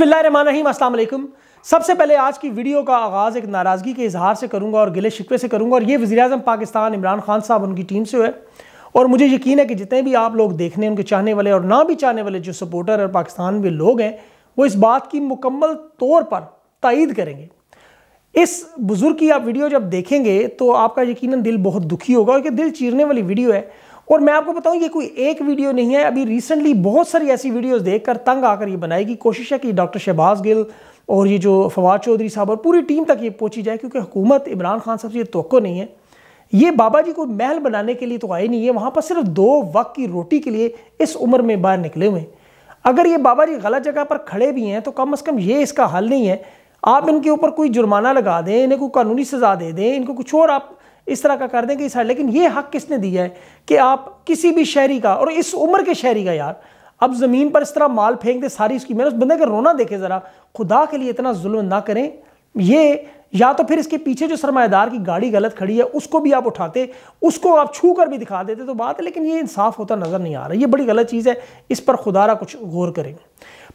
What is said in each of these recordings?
बसमिलीम सबसे पहले आज की वीडियो का आगाज़ एक नाराज़गी के इजहार से करूंगा और गिले शिकवे से करूंगा और ये वजी अजम पाकिस्तान इमरान खान साहब उनकी टीम से है और मुझे यकीन है कि जितने भी आप लोग देखने उनके चाहने वाले और ना भी चाहने वाले जो सपोर्टर और पाकिस्तान में लोग हैं वो इस बात की मुकम्मल तौर पर तइद करेंगे इस बुज़ुर्ग की आप वीडियो जब देखेंगे तो आपका यकीन दिल बहुत दुखी होगा और दिल चीरने वाली वीडियो है और मैं आपको बताऊं ये कोई एक वीडियो नहीं है अभी रिसेंटली बहुत सारी ऐसी वीडियोस देखकर तंग आकर ये बनाई कोशिश है कि डॉक्टर शहबाज गिल और ये जो फवाद चौधरी साहब और पूरी टीम तक ये पहुंची जाए क्योंकि हुकूमत इमरान खान साहब से ये तो नहीं है ये बाबा जी को महल बनाने के लिए तो आए नहीं है वहाँ पर सिर्फ दो वक्त की रोटी के लिए इस उम्र में बाहर निकले हुए अगर ये बाबा जी गलत जगह पर खड़े भी हैं तो कम अज़ कम ये इसका हल नहीं है आप इनके ऊपर कोई जुर्माना लगा दें इन्हें कोई कानूनी सज़ा दे दें इनको कुछ और आप इस तरह का कर दें कि इस लेकिन ये हक किसने दिया है कि आप किसी भी शहरी का और इस उम्र के शहरी का यार अब ज़मीन पर इस तरह माल फेंक दे सारी इसकी मैंने उस बंदे का रोना देखे ज़रा खुदा के लिए इतना जुल्म ना करें ये या तो फिर इसके पीछे जो सरमादार की गाड़ी गलत खड़ी है उसको भी आप उठाते उसको आप छू कर भी दिखा देते तो बात है लेकिन ये इंसाफ होता नज़र नहीं आ रहा ये बड़ी गलत चीज़ है इस पर खुदा कुछ गौर करें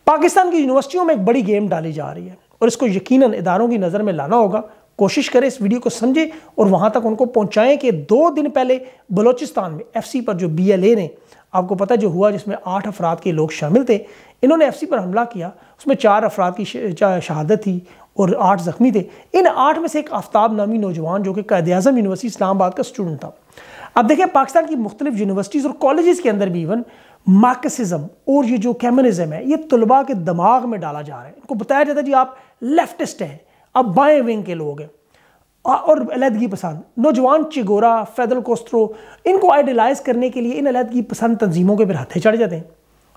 पाकिस्तान की यूनिवर्सिटियों में एक बड़ी गेम डाली जा रही है और इसको यकीनन इदारों की नज़र में लाना होगा कोशिश करें इस वीडियो को समझें और वहाँ तक उनको पहुँचाएँ कि दो दिन पहले बलोचिस्तान में एफ पर जो बी ने आपको पता जो हुआ जिसमें आठ अफराद के लोग शामिल थे इन्होंने एफ पर हमला किया उसमें चार अफराद की शहादत थी और आठ ज़ख्मी थे इन आठ में से एक आफ्ताब नामी नौजवान जो कि कैद अजम यूनिवर्सिटी इस्लामाबाद का स्टूडेंट था अब देखें पाकिस्तान की मुख्तलिफ यूनिवर्सिटीज़ और कॉलेज़ के अंदर भी इवन मार्क्सिज़म और ये जो कैमनिज़म है ये तलबा के दिमाग में डाला जा रहा है इनको बताया जाता है जी आप लेफ्टिस्ट हैं अब बाएं विंग के लोग हैं और अलहदगी पसंद नौजवान चिगोरा फैदल कोस्त्रो इनको आइडलाइज करने के लिए इन अलहदगी पसंद तंजीमों के फिर हाथे चढ़ जाते हैं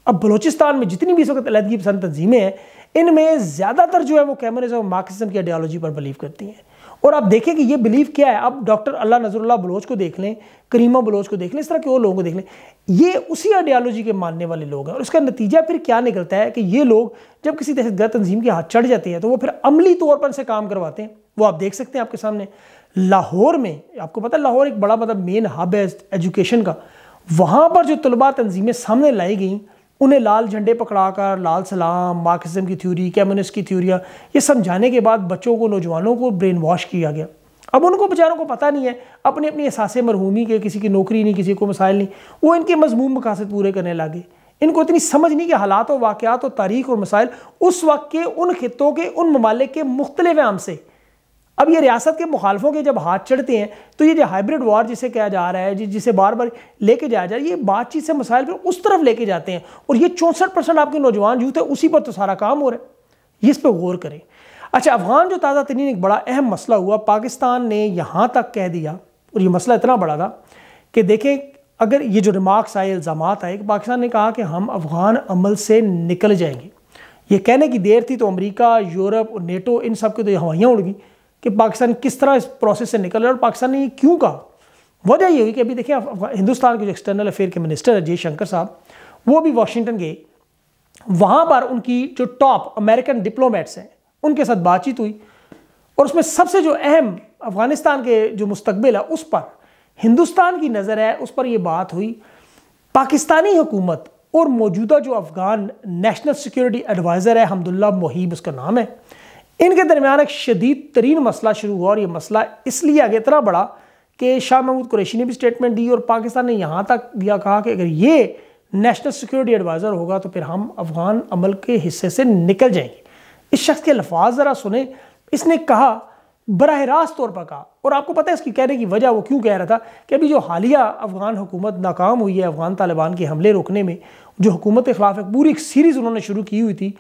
अब बलोचिस्तान में जितनी भी इस वक्त अलहदगी पसंद तंजीमें हैं इनमें ज़्यादातर जो है वो कैमरेज और मार्क्सिज्म की आइडियालॉजी पर बिलीव करती हैं और आप देखें कि ये बिलीव क्या है आप डॉक्टर अल्लाह नजरुल्ला बलोच को देख लें करीमा बलोच को देख लें इस तरह के और लोगों को देख लें ये उसी आइडियालॉजी के मानने वाले लोग हैं और उसका नतीजा फिर क्या निकलता है कि ये लोग जब किसी दहशतगर्द तंजीम के हाथ चढ़ जाते हैं तो वो फिर अमली तौर पर से काम करवाते हैं वो आप देख सकते हैं आपके सामने लाहौर में आपको पता है लाहौर एक बड़ा मतलब मेन हब है एजुकेशन का वहाँ पर जो तलबा तंजीमें सामने लाई गई उन्हें लाल झंडे पकड़ाकर लाल सलाम मार्क्सिज्म की थ्योरी कम्युनिस्ट की थ्योरियाँ ये समझाने के बाद बच्चों को नौजवानों को ब्रेन वॉश किया गया अब उनको बेचारों को पता नहीं है अपनी अपनी एहसास मरहूमी के किसी की नौकरी नहीं किसी को मसाइल नहीं वो इनके मजमूम मकासद पूरे करने लगे इनको इतनी समझ नहीं कि हालात और वाक़ात और तारीख और मसाइल उस वक्त के उन खितों के उन ममालिक के मुख्तलिफ आम से अब ये रियासत के मुखालफों के जब हाथ चढ़ते हैं तो ये जो हाइब्रिड वॉर जिसे कहा जा रहा है जिसे बार बार लेके जाया जा रहा है ये बातचीत से मसाइल पर उस तरफ लेके जाते हैं और ये चौंसठ परसेंट आपके नौजवान जूथ है उसी पर तो सारा काम हो रहा है ये इस पर गौर करें अच्छा अफगान जो ताज़ा तरीन एक बड़ा अहम मसला हुआ पाकिस्तान ने यहाँ तक कह दिया और ये मसला इतना बड़ा था कि देखें अगर ये जो रिमार्क्स आए इल्ज़ाम आए कि पाकिस्तान ने कहा कि हम अफगान अमल से निकल जाएंगे ये कहने की देर थी तो अमरीका यूरोप और नेटो इन सब के तो हवाइयाँ उड़ गई कि पाकिस्तान किस तरह इस प्रोसेस से निकल रहा है और पाकिस्तान ने ये क्यों कहा वजह ये हुई कि अभी देखिए हिंदुस्तान के जो एक्सटर्नल अफेयर के मिनिस्टर है जयशंकर साहब वो भी वाशिंगटन गए वहाँ पर उनकी जो टॉप अमेरिकन डिप्लोमेट्स हैं उनके साथ बातचीत हुई और उसमें सबसे जो अहम अफगानिस्तान के जो मुस्तबिल है उस पर हिंदुस्तान की नज़र है उस पर यह बात हुई पाकिस्तानी हुकूमत और मौजूदा जो अफगान नेशनल सिक्योरिटी एडवाइज़र है हमदुल्ला मोहिब उसका नाम है इनके दरमियान एक शदीद तरीन मसला शुरू हुआ और यह मसला इसलिए आगे इतना बढ़ा कि शाह महमूद कुरैशी ने भी स्टेटमेंट दी और पाकिस्तान ने यहाँ तक दिया कहा कि अगर ये नेशनल सिक्योरिटी एडवाइज़र होगा तो फिर हम अफगान अमल के हिस्से से निकल जाएंगे इस शख्स के अल्फाज ज़रा सुने इसने कहा बरह रास्त तौर पर कहा और आपको पता है इसकी कहने की वजह वो क्यों कह रहा था कि अभी जो हालिया अफगान हुकूमत नाकाम हुई है अफगान तालिबान के हमले रोकने में जो हुकूमत के खिलाफ एक पूरी एक सीरीज़ उन्होंने शुरू की हुई थी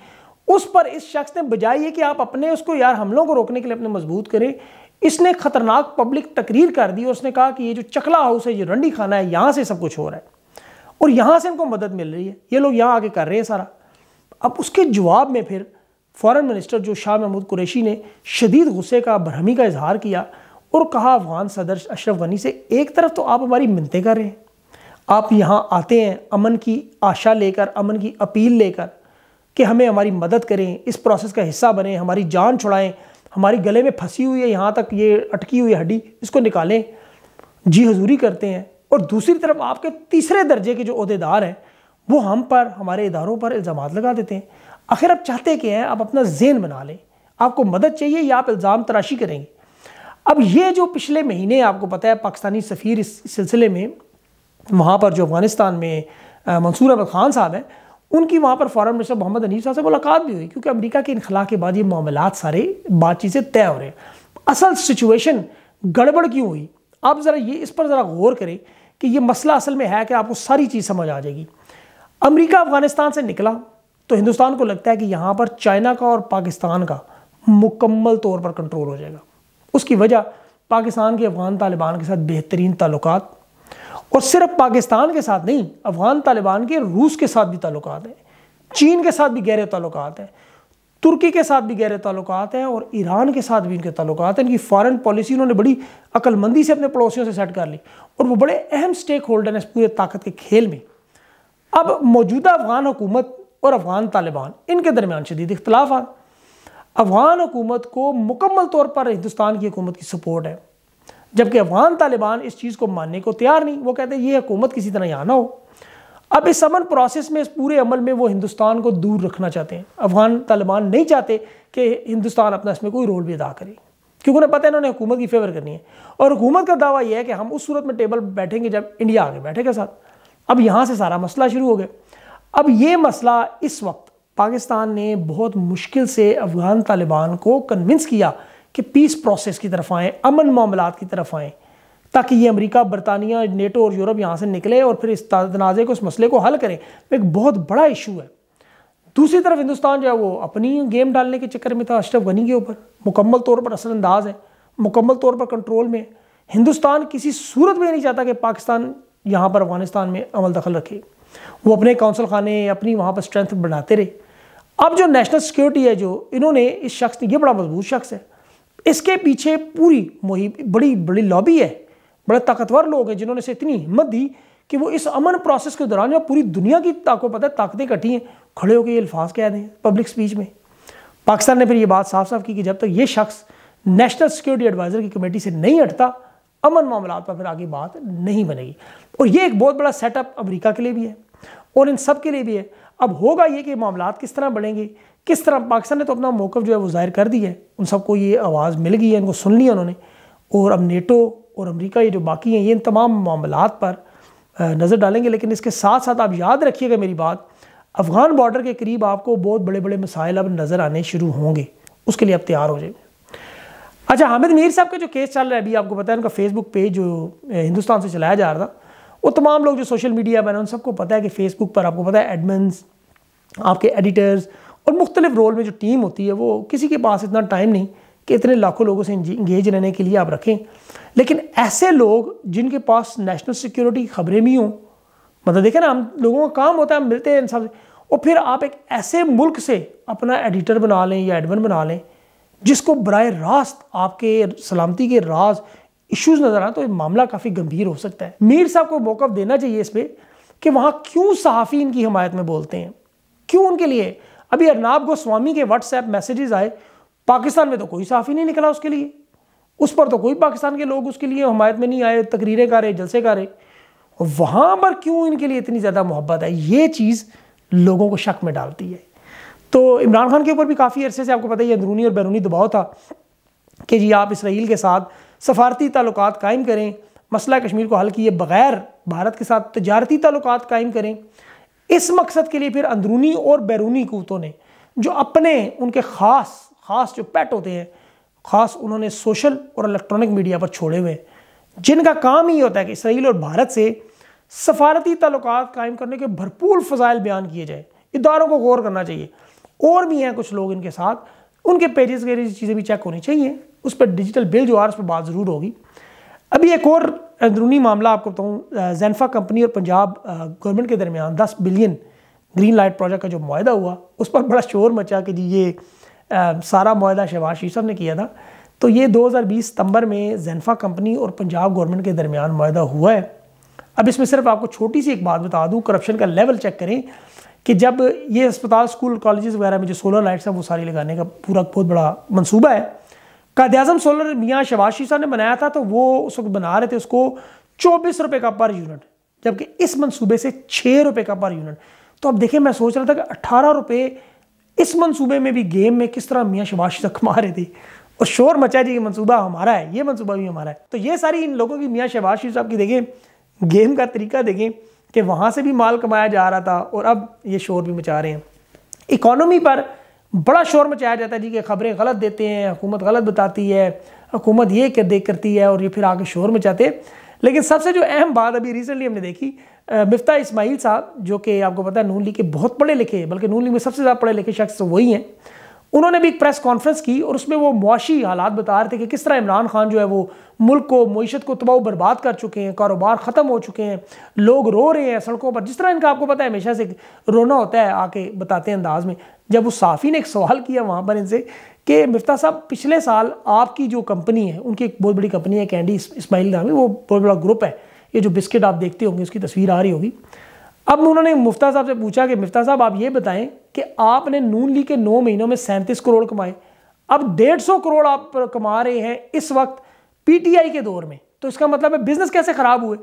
उस पर इस शख्स ने बजाय ये कि आप अपने उसको यार हमलों को रोकने के लिए अपने मजबूत करें इसने खतरनाक पब्लिक तकरीर कर दी और उसने कहा कि ये जो चकला हाउस है ये रंडी खाना है यहाँ से सब कुछ हो रहा है और यहाँ से इनको मदद मिल रही है ये लोग यहाँ आके कर रहे हैं सारा अब उसके जवाब में फिर फॉरेन मिनिस्टर जो शाह महमूद कुरैशी ने शदीद गुस्से का बरहमी का इजहार किया और कहा अफगान सदर अशरफ गनी से एक तरफ तो आप हमारी मिनतें कर रहे हैं आप यहाँ आते हैं अमन की आशा लेकर अमन की अपील लेकर कि हमें हमारी मदद करें इस प्रोसेस का हिस्सा बने हमारी जान छुड़ाएं हमारी गले में फंसी हुई है यहाँ तक ये अटकी हुई हड्डी इसको निकालें जी हजूरी करते हैं और दूसरी तरफ आपके तीसरे दर्जे के जो अहदेदार हैं वो हम पर हमारे इदारों पर इल्ज़ाम लगा देते हैं आखिर आप चाहते क्या हैं आप अपना जेन बना लें आपको मदद चाहिए या आप इल्ज़ाम तराशी करेंगे अब ये जो पिछले महीने आपको पता है पाकिस्तानी सफ़ीर इस सिलसिले में वहाँ पर जो अफ़गानिस्तान में मंसूर अहमद ख़ान साहब हैं उनकी वहाँ पर फॉरन मिनिस्टर मोहम्मद अनीफ साहब से मुलाकात भी हुई क्योंकि अमेरिका के इनखला के बाद ये मामला सारे बातचीत से तय हो रहे हैं असल सिचुएशन गड़बड़ क्यों हुई आप ज़रा ये इस पर ज़रा गौर करें कि ये मसला असल में है कि आपको सारी चीज़ समझ आ जाएगी अमरीका अफ़गानिस्तान से निकला तो हिंदुस्तान को लगता है कि यहाँ पर चाइना का और पाकिस्तान का मुकम्मल तौर पर कंट्रोल हो जाएगा उसकी वजह पाकिस्तान के अफ़गान तालिबान के साथ बेहतरीन ताल्लुक और सिर्फ पाकिस्तान के साथ नहीं अफगान तालिबान के रूस के साथ भी ताल्लुक हैं चीन के साथ भी गहरे ताल्लुक हैं तुर्की के साथ भी गहरे ताल्लुक हैं और ईरान के साथ भी इनके ताल्लुक हैं इनकी फॉरेन पॉलिसी इन्होंने बड़ी अकलमंदी से अपने पड़ोसियों से सेट कर ली और वो बड़े अहम स्टेक होल्डर हैं इस पूरे ताकत के खेल में अब मौजूदा अफगान हुकूमत और अफगान तालिबान इनके दरमियान शदीद इख्तलाफ अफगान हुकूमत को मुकम्मल तौर पर हिंदुस्तान की हुकूमत की सपोर्ट है जबकि अफगान तालिबान इस चीज़ को मानने को तैयार नहीं वो कहते ये हुकूमत किसी तरह यहाँ ना हो अब इस अमन प्रोसेस में इस पूरे अमल में वो हिंदुस्तान को दूर रखना चाहते हैं अफगान तालिबान नहीं चाहते कि हिंदुस्तान अपना इसमें कोई रोल भी अदा करे क्योंकि उन्हें पता है इन्होंने हुकूमत की फेवर करनी है और हुकूमत का दावा यह है कि हम उस सूरत में टेबल बैठेंगे जब इंडिया आगे बैठेगा साथ अब यहाँ से सारा मसला शुरू हो गया अब ये मसला इस वक्त पाकिस्तान ने बहुत मुश्किल से अफगान तालिबान को कन्विंस किया कि पीस प्रोसेस की तरफ आएँ अमन मामला की तरफ आएँ ताकि ये अमेरिका बरतानिया नेटो और यूरोप यहाँ से निकले और फिर इस तनाज़े को इस मसले को हल करें तो एक बहुत बड़ा इशू है दूसरी तरफ हिंदुस्तान जो है वो अपनी गेम डालने के चक्कर में था अशरफ गनी के ऊपर मुकम्मल तौर पर असरअंदाज है मुकम्मल तौर पर कंट्रोल में हिंदुस्तान किसी सूरत में नहीं चाहता कि पाकिस्तान यहाँ पर अफगानिस्तान में अमल दखल रखे वो अपने कौंसल खाने अपनी वहाँ पर स्ट्रेंथ बढ़ाते रहे अब जो नेशनल सिक्योरिटी है जो इन्होंने इस शख्स ये बड़ा मजबूत शख्स है इसके पीछे पूरी मुहिम बड़ी बड़ी लॉबी है बड़े ताकतवर लोग हैं जिन्होंने इसे इतनी हिम्मत दी कि वो इस अमन प्रोसेस के दौरान जो पूरी दुनिया की ताकत पता है ताकतें इकट्ठी हैं खड़े होकर ये अल्फाज कह दें पब्लिक स्पीच में पाकिस्तान ने फिर ये बात साफ साफ की कि जब तक ये शख्स नेशनल सिक्योरिटी एडवाइज़र की कमेटी से नहीं हटता अमन मामला पर फिर आगे बात नहीं बनेगी और ये एक बहुत बड़ा सेटअप अमरीका के लिए भी है और इन सब के लिए भी है अब होगा ये कि मामला किस तरह बढ़ेंगे किस तरह पाकिस्तान ने तो अपना मौक़ जो है वो ज़ाहिर कर दिया है उन सबको ये आवाज़ मिल गई है इनको सुन लिया उन्होंने और अब नेटो और अमरीका ये जो बाकी हैं ये इन तमाम मामला पर नज़र डालेंगे लेकिन इसके साथ साथ आप याद रखिएगा मेरी बात अफ़गान बॉर्डर के करीब आपको बहुत बड़े बड़े मसाइल अब नज़र आने शुरू होंगे उसके लिए आप तैयार हो जाएंगे अच्छा हामिद मीर साहब का जो केस चल रहा है अभी आपको पता है उनका फेसबुक पेज जो हिंदुस्तान से चलाया जा रहा था वो तमाम लोग जो सोशल मीडिया पर उन सबको पता है कि फेसबुक पर आपको पता है एडमिन आपके एडिटर्स और मुख्तलिफ रोल में जो टीम होती है वो किसी के पास इतना टाइम नहीं कि इतने लाखों लोगों से इंगेज रहने के लिए आप रखें लेकिन ऐसे लोग जिनके पास नेशनल सिक्योरिटी खबरें भी हों मतलब देखें ना हम लोगों का काम होता है हम मिलते हैं इन से और फिर आप एक ऐसे मुल्क से अपना एडिटर बना लें या एडमन बना लें जिसको बर रास्त आपके सलामती के राज इश्यूज नज़र आए तो मामला काफ़ी गंभीर हो सकता है मीर साहब को मौका देना चाहिए इस पर कि वहाँ क्यों सहाफ़ी इनकी हमायत में बोलते हैं क्यों उनके लिए अभी अर्नाब गोस्वामी के व्हाट्सएप मैसेजेस आए पाकिस्तान में तो कोई साफ़ी नहीं निकला उसके लिए उस पर तो कोई पाकिस्तान के लोग उसके लिए हमायत में नहीं आए तकरीरें कर रहे जलसे कर रहे वहाँ पर क्यों इनके लिए इतनी ज़्यादा मोहब्बत है ये चीज़ लोगों को शक में डालती है तो इमरान खान के ऊपर भी काफ़ी अरसे से आपको पता ही अंदरूनी और बैरूनी दबाव था कि जी आप इसराइल के साथ सफारती ताल्लुक कायम करें मसला कश्मीर को हल किए बगैर भारत के साथ तजारती ताल्लुक कायम करें इस मकसद के लिए फिर अंदरूनी और बैरूनी कुतों ने जो अपने उनके ख़ास ख़ास जो पैट होते हैं ख़ास उन्होंने सोशल और इलेक्ट्रॉनिक मीडिया पर छोड़े हुए हैं जिनका काम ही होता है कि इसराइल और भारत से सफारती तल्लक कायम करने के भरपूर फ़जाइल बयान किए जाए इदारों को गौर करना चाहिए और भी हैं कुछ लोग इनके साथ उनके पेजेस वगैरह चीज़ें भी चेक होनी चाहिए उस पर डिजिटल बिल जो आ रहा है उस पर बात ज़रूर होगी अभी एक और अंदरूनी मामला आपको बताऊँ जैनफा कंपनी और पंजाब गवर्नमेंट के दरमियान दस बिलियन ग्रीन लाइट प्रोजेक्ट का जो माहा हुआ उस पर बड़ा शोर मचा कि जी ये आ, सारा माहा शहबाज शरीफ ने किया था तो ये 2020 सितंबर में जैनफा कंपनी और पंजाब गवर्नमेंट के दरमियान माहा हुआ है अब इसमें सिर्फ आपको छोटी सी एक बात बता दूँ करप्शन का लेवल चेक करें कि जब ये अस्पताल स्कूल कॉलेज वगैरह में जो सोलर लाइट्स हैं वो सारी लगाने का पूरा बहुत बड़ा मनसूबा है कायद अजम सोलर मियाँ शबाशी साहब ने बनाया था तो वो उस वक्त बना रहे थे उसको चौबीस रुपये का पर यूनिट जबकि इस मनसूबे से छः रुपये का पर यूनिट तो अब देखिए मैं सोच रहा था कि अट्ठारह रुपये इस मनसूबे में भी गेम में किस तरह मियाँ शबाशी साहब कमा रहे थे और शोर मचा जी ये मनसूबा हमारा है ये मनसूबा भी हमारा है तो ये सारी इन लोगों की मियाँ शबाशी साहब की देखें गेम का तरीका देखें कि वहाँ से भी माल कमाया जा रहा था और अब ये शोर भी मचा रहे हैं इकोनॉमी पर बड़ा शोर मचाया जाता है जी कि खबरें गलत देते हैं हुकूमत गलत बताती है हुकूमत ये कर दे करती है और ये फिर आगे शोर मचाते हैं लेकिन सबसे जो अहम बात अभी रिसेंटली हमने देखी मिफ्ता इस्माइल साहब जो कि आपको पता है नून लीग के बहुत पढ़े लिखे बल्कि नून लीग में सबसे ज़्यादा पढ़े लिखे शख्स तो वही हैं उन्होंने भी एक प्रेस कॉन्फ्रेंस की और उसमें वो मुआशी हालात बता रहे थे कि किस तरह इमरान खान जो है वो मुल्क को मीशत को तबाह बर्बाद कर चुके हैं कारोबार ख़त्म हो चुके हैं लोग रो रहे हैं सड़कों पर जिस तरह इनका आपको पता है हमेशा से रोना होता है आके बताते हैं अंदाज में जब उस साफ़ी ने एक सवाल किया वहाँ पर इनसे कि मिफ्ता साहब पिछले साल आपकी जो कंपनी है उनकी एक बहुत बड़ी कंपनी है कैंडी इस्माइल नामी वो बहुत बड़ा ग्रुप है ये जो बिस्किट आप देखते होंगे उसकी तस्वीर आ रही होगी अब उन्होंने मुफ्ता साहब से पूछा कि मुफ्ता साहब आप ये बताएं कि आपने नून ली के नौ महीनों में सैंतीस करोड़ कमाए अब डेढ़ सौ करोड़ आप कमा रहे हैं इस वक्त पीटीआई के दौर में तो इसका मतलब है बिजनेस कैसे खराब हुए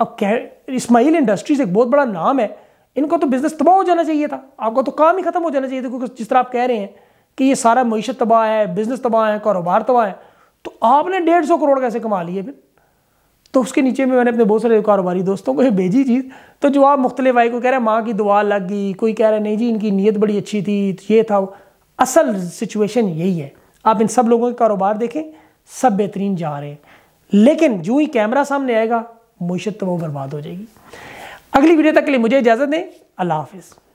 अब कह इसमाइल इंडस्ट्रीज एक बहुत बड़ा नाम है इनको तो बिजनेस तबाह हो जाना चाहिए था आपका तो काम ही खत्म हो जाना चाहिए था क्योंकि जिस तरह आप कह रहे हैं कि ये सारा मीशत तबाह है बिजनेस तबाह है कारोबार तबाह है तो आपने डेढ़ सौ करोड़ कैसे कमा लिए फिर तो उसके नीचे में मैंने अपने बहुत सारे कारोबारी दोस्तों को ये भेजी चीज़ तो जो आप मुख्तलि भाई को कह रहे हैं माँ की दुआ लग गई कोई कह रहा है नहीं जी इनकी नीयत बड़ी अच्छी थी ये था असल सिचुएशन यही है आप इन सब लोगों के कारोबार देखें सब बेहतरीन जा रहे हैं लेकिन जो ही कैमरा सामने आएगा मुशत तो वो बर्बाद हो जाएगी अगली वीडियो तक के लिए मुझे इजाज़त दें अल्लाह हाफिज़